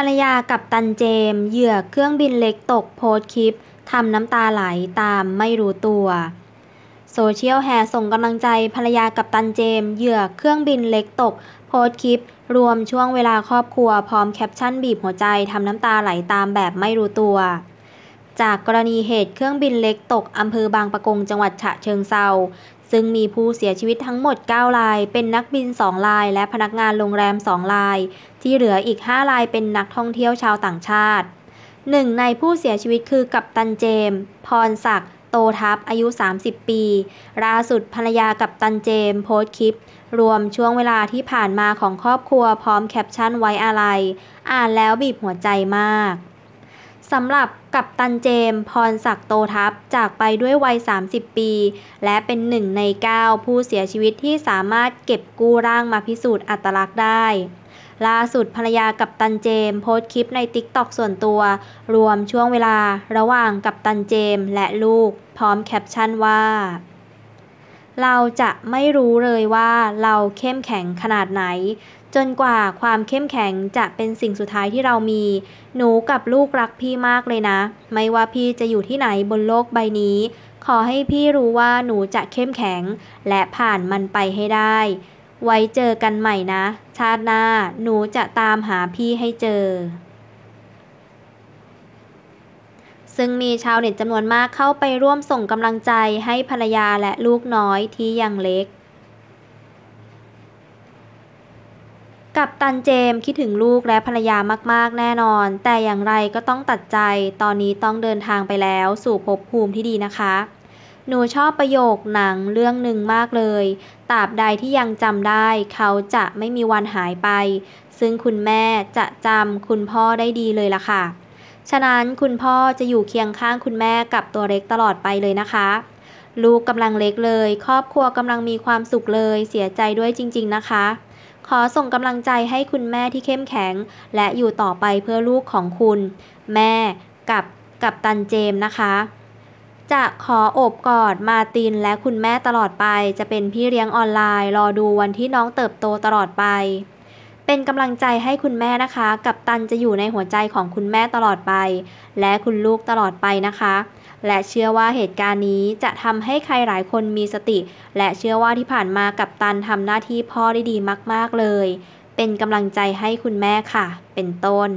ภรรยากับตันเจม เหยื่อเครื่องบินเล็กตกโพสคลิปทำน้ำตาไหลตามไม่รู้ตัวโซเชียลแห่ส่งกำลังใจภรรยากับตันเจมเหยื่อเครื่องบินเล็กตกโพสคลิป รวมช่วงเวลาครอบครัวพร้อมแคปชั่นบีบหัวใจทำน้ำตาไหลตามแบบไม่รู้ตัว จากกรณีเหตุเครื่องบินเล็กตกอำเภอบางปะกงจังหวัดฉะเชิงเซาซึ่งมีผู้เสียชีวิตทั้งหมด9ราย เป็นนักบิน2รายและพนักงานโรงแรม2ราย ที่เหลืออีก5รายเป็นนักท่องเที่ยวชาวต่างชาติหนึ่งในผู้เสียชีวิตคือกัปตันเจม พรศักดิ์ โตทัพ อายุ 30 ปี ล่าสุดภรรยากัปตันเจม โพสต์คลิป รวมช่วงเวลาที่ผ่านมาของครอบครัวพร้อมแคปชั่นไว้อาลัย อ่านแล้วบีบหัวใจมากสำหรับกัปตันเจมส์พรศักดิโตทัพจากไปด้วยวัย 30 ปี และเป็นหนึ่งใน 9 ผู้เสียชีวิตที่สามารถเก็บกู้ร่างมาพิสูจน์อัตลักษณ์ได้ล่าสุดภรรยากัปตันเจมส์โพสต์คลิปในติ๊กต็อกส่วนตัว รวมช่วงเวลาระหว่างกัปตันเจมส์และลูกพร้อมแคปชั่นว่า เราจะไม่รู้เลยว่าเราเข้มแข็งขนาดไหนจนกว่าความเข้มแข็งจะเป็นสิ่งสุดท้ายที่เรามี หนูกับลูกรักพี่มากเลยนะ ไม่ว่าพี่จะอยู่ที่ไหนบนโลกใบนี้ ขอให้พี่รู้ว่าหนูจะเข้มแข็งและผ่านมันไปให้ได้ ไว้เจอกันใหม่นะ ชาติหน้า หนูจะตามหาพี่ให้เจอ ซึ่งมีชาวเน็ตจำนวนมากเข้าไปร่วมส่งกำลังใจให้ภรรยาและลูกน้อยที่ยังเล็กกับตันเจมคิดถึงลูกและภรรยามาก ๆ แน่นอน แต่อย่างไรก็ต้องตัดใจ ตอนนี้ต้องเดินทางไปแล้ว สู่ภพภูมิที่ดีนะคะ หนูชอบประโยคหนังเรื่องหนึ่งมากเลยตราบใดที่ยังจำได้ เขาจะไม่มีวันหายไป ซึ่งคุณแม่จะจำคุณพ่อได้ดีเลยล่ะค่ะ ฉะนั้นคุณพ่อจะอยู่เคียงข้างคุณแม่กับตัวเล็กตลอดไปเลยนะคะ ลูกกำลังเล็กเลย ครอบครัวกำลังมีความสุขเลย เสียใจด้วยจริง ๆ นะคะขอส่งกำลังใจให้คุณแม่ที่เข้มแข็ง และอยู่ต่อไปเพื่อลูกของคุณ แม่กับกับตันเจมนะคะ จะขอโอบกอดมาตินและคุณแม่ตลอดไปจะเป็นพี่เลี้ยงออนไลน์รอดูวันที่น้องเติบโตตลอดไปเป็นกำลังใจให้คุณแม่นะคะ กับตันจะอยู่ในหัวใจของคุณแม่ตลอดไป และคุณลูกตลอดไปนะคะ และเชื่อว่าเหตุการณ์นี้จะทำให้ใครหลายคนมีสติ และเชื่อว่าที่ผ่านมากับตันทำหน้าที่พ่อได้ดีมากๆเลย เป็นกำลังใจให้คุณแม่ค่ะ เป็นต้น